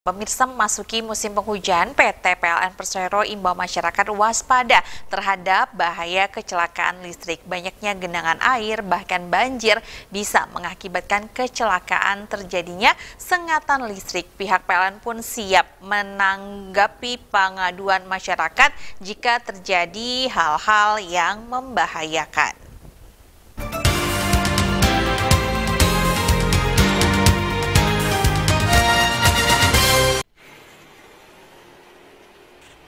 Pemirsa memasuki musim penghujan, PT PLN Persero imbau masyarakat waspada terhadap bahaya kecelakaan listrik. Banyaknya genangan air, bahkan banjir, bisa mengakibatkan kecelakaan terjadinya sengatan listrik. Pihak PLN pun siap menanggapi pengaduan masyarakat jika terjadi hal-hal yang membahayakan.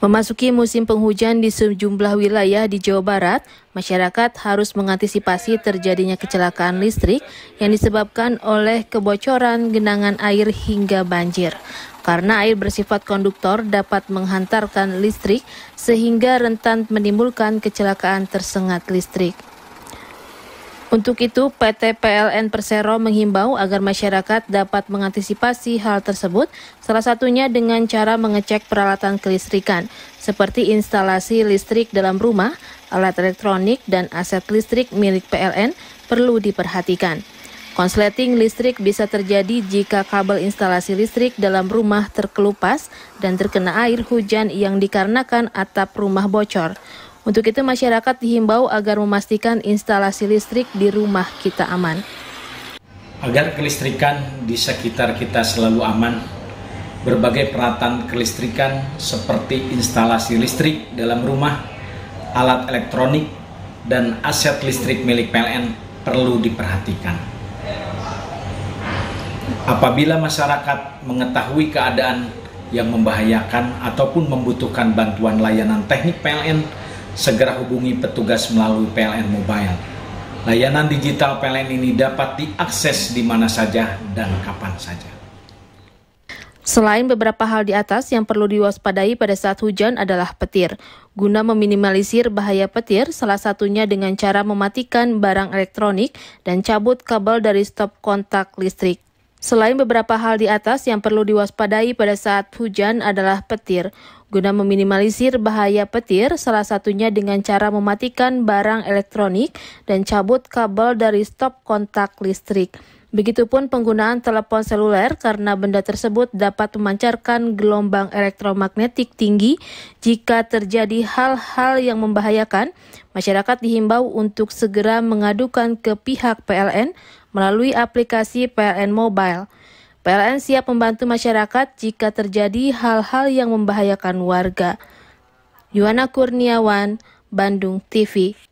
Memasuki musim penghujan di sejumlah wilayah di Jawa Barat, masyarakat harus mengantisipasi terjadinya kecelakaan listrik yang disebabkan oleh kebocoran genangan air hingga banjir. Karena air bersifat konduktor dapat menghantarkan listrik sehingga rentan menimbulkan kecelakaan tersengat listrik. Untuk itu, PT PLN Persero menghimbau agar masyarakat dapat mengantisipasi hal tersebut, salah satunya dengan cara mengecek peralatan kelistrikan, seperti instalasi listrik dalam rumah, alat elektronik, dan aset listrik milik PLN perlu diperhatikan. Konsleting listrik bisa terjadi jika kabel instalasi listrik dalam rumah terkelupas dan terkena air hujan yang dikarenakan atap rumah bocor. Untuk itu masyarakat dihimbau agar memastikan instalasi listrik di rumah kita aman. Agar kelistrikan di sekitar kita selalu aman, berbagai peralatan kelistrikan seperti instalasi listrik dalam rumah, alat elektronik, dan aset listrik milik PLN perlu diperhatikan. Apabila masyarakat mengetahui keadaan yang membahayakan ataupun membutuhkan bantuan layanan teknik PLN, segera hubungi petugas melalui PLN Mobile. Layanan digital PLN ini dapat diakses di mana saja dan kapan saja. Selain beberapa hal di atas yang perlu diwaspadai pada saat hujan adalah petir. Guna meminimalisir bahaya petir, salah satunya dengan cara mematikan barang elektronik dan cabut kabel dari stop kontak listrik. Selain beberapa hal di atas yang perlu diwaspadai pada saat hujan adalah petir. Guna meminimalisir bahaya petir, salah satunya dengan cara mematikan barang elektronik dan cabut kabel dari stop kontak listrik. Begitupun penggunaan telepon seluler karena benda tersebut dapat memancarkan gelombang elektromagnetik tinggi jika terjadi hal-hal yang membahayakan. Masyarakat dihimbau untuk segera mengadukan ke pihak PLN melalui aplikasi PLN Mobile. PLN siap membantu masyarakat jika terjadi hal-hal yang membahayakan warga. Yuana Kurniawan, Bandung TV.